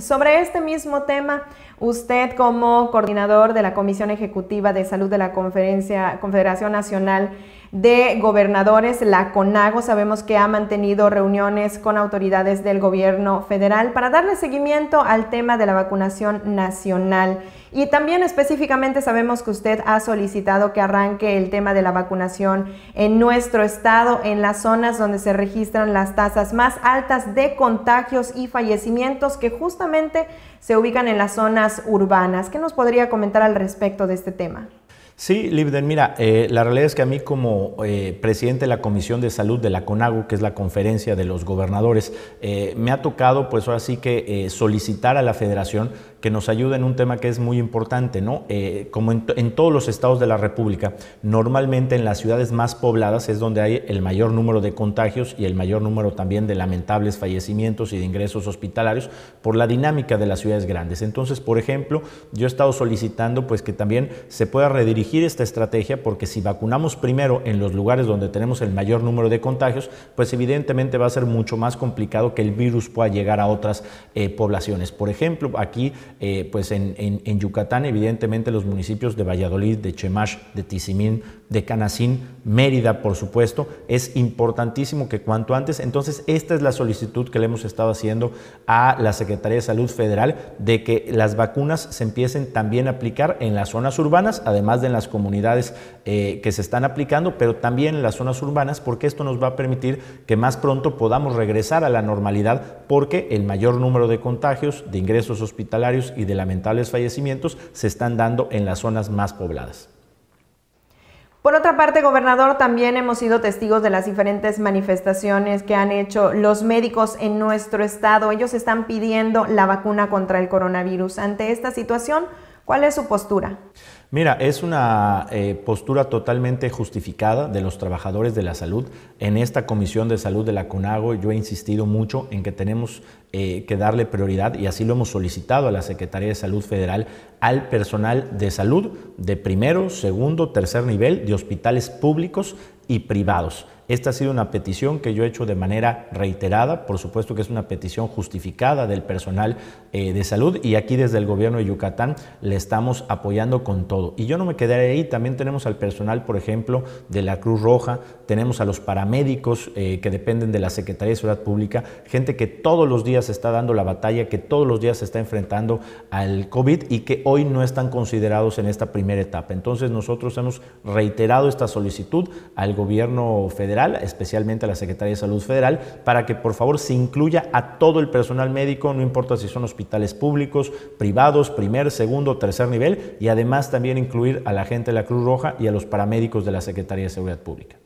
Sobre este mismo tema, usted como coordinador de la Comisión Ejecutiva de Salud de la Conferencia, Confederación Nacional de gobernadores, la CONAGO, sabemos que ha mantenido reuniones con autoridades del gobierno federal para darle seguimiento al tema de la vacunación nacional. Y también específicamente sabemos que usted ha solicitado que arranque el tema de la vacunación en nuestro estado, en las zonas donde se registran las tasas más altas de contagios y fallecimientos que justamente se ubican en las zonas urbanas. ¿Qué nos podría comentar al respecto de este tema? Sí, Libden, mira, eh, la realidad es que a mí como eh, presidente de la Comisión de Salud de la CONAGO, que es la conferencia de los gobernadores, eh, me ha tocado pues ahora sí que solicitar a la federación que nos ayude en un tema que es muy importante, ¿no? Eh, como en, todos los estados de la República, normalmente en las ciudades más pobladas es donde hay el mayor número de contagios y el mayor número también de lamentables fallecimientos y de ingresos hospitalarios por la dinámica de las ciudades grandes. Entonces, por ejemplo, yo he estado solicitando pues que también se pueda redirigir esta estrategia porque si vacunamos primero en los lugares donde tenemos el mayor número de contagios, pues evidentemente va a ser mucho más complicado que el virus pueda llegar a otras eh, poblaciones. Por ejemplo, aquí eh, pues en, en, Yucatán, evidentemente los municipios de Valladolid, de Chemash, de Tizimín, de Canacín, Mérida, por supuesto, es importantísimo que cuanto antes, entonces esta es la solicitud que le hemos estado haciendo a la Secretaría de Salud Federal de que las vacunas se empiecen también a aplicar en las zonas urbanas, además de en las comunidades eh, que se están aplicando, pero también en las zonas urbanas, porque esto nos va a permitir que más pronto podamos regresar a la normalidad porque el mayor número de contagios, de ingresos hospitalarios y de lamentables fallecimientos se están dando en las zonas más pobladas. Por otra parte, gobernador, también hemos sido testigos de las diferentes manifestaciones que han hecho los médicos en nuestro estado. Ellos están pidiendo la vacuna contra el coronavirus. Ante esta situación, ¿Cuál es su postura? Mira, es una eh, postura totalmente justificada de los trabajadores de la salud. En esta Comisión de Salud de la CONAGO yo he insistido mucho en que tenemos eh, que darle prioridad y así lo hemos solicitado a la Secretaría de Salud Federal al personal de salud de primero, segundo, tercer nivel de hospitales públicos y privados. Esta ha sido una petición que yo he hecho de manera reiterada, por supuesto que es una petición justificada del personal eh, de salud y aquí desde el gobierno de Yucatán le estamos apoyando con todo. Y yo no me quedaré ahí, también tenemos al personal, por ejemplo, de la Cruz Roja, tenemos a los paramédicos eh, que dependen de la Secretaría de Seguridad Pública, gente que todos los días está dando la batalla, que todos los días se está enfrentando al COVID y que hoy no están considerados en esta primera etapa. Entonces nosotros hemos reiterado esta solicitud al gobierno federal especialmente a la Secretaría de Salud Federal, para que por favor se incluya a todo el personal médico, no importa si son hospitales públicos, privados, primer, segundo, tercer nivel, y además también incluir a la gente de la Cruz Roja y a los paramédicos de la Secretaría de Seguridad Pública.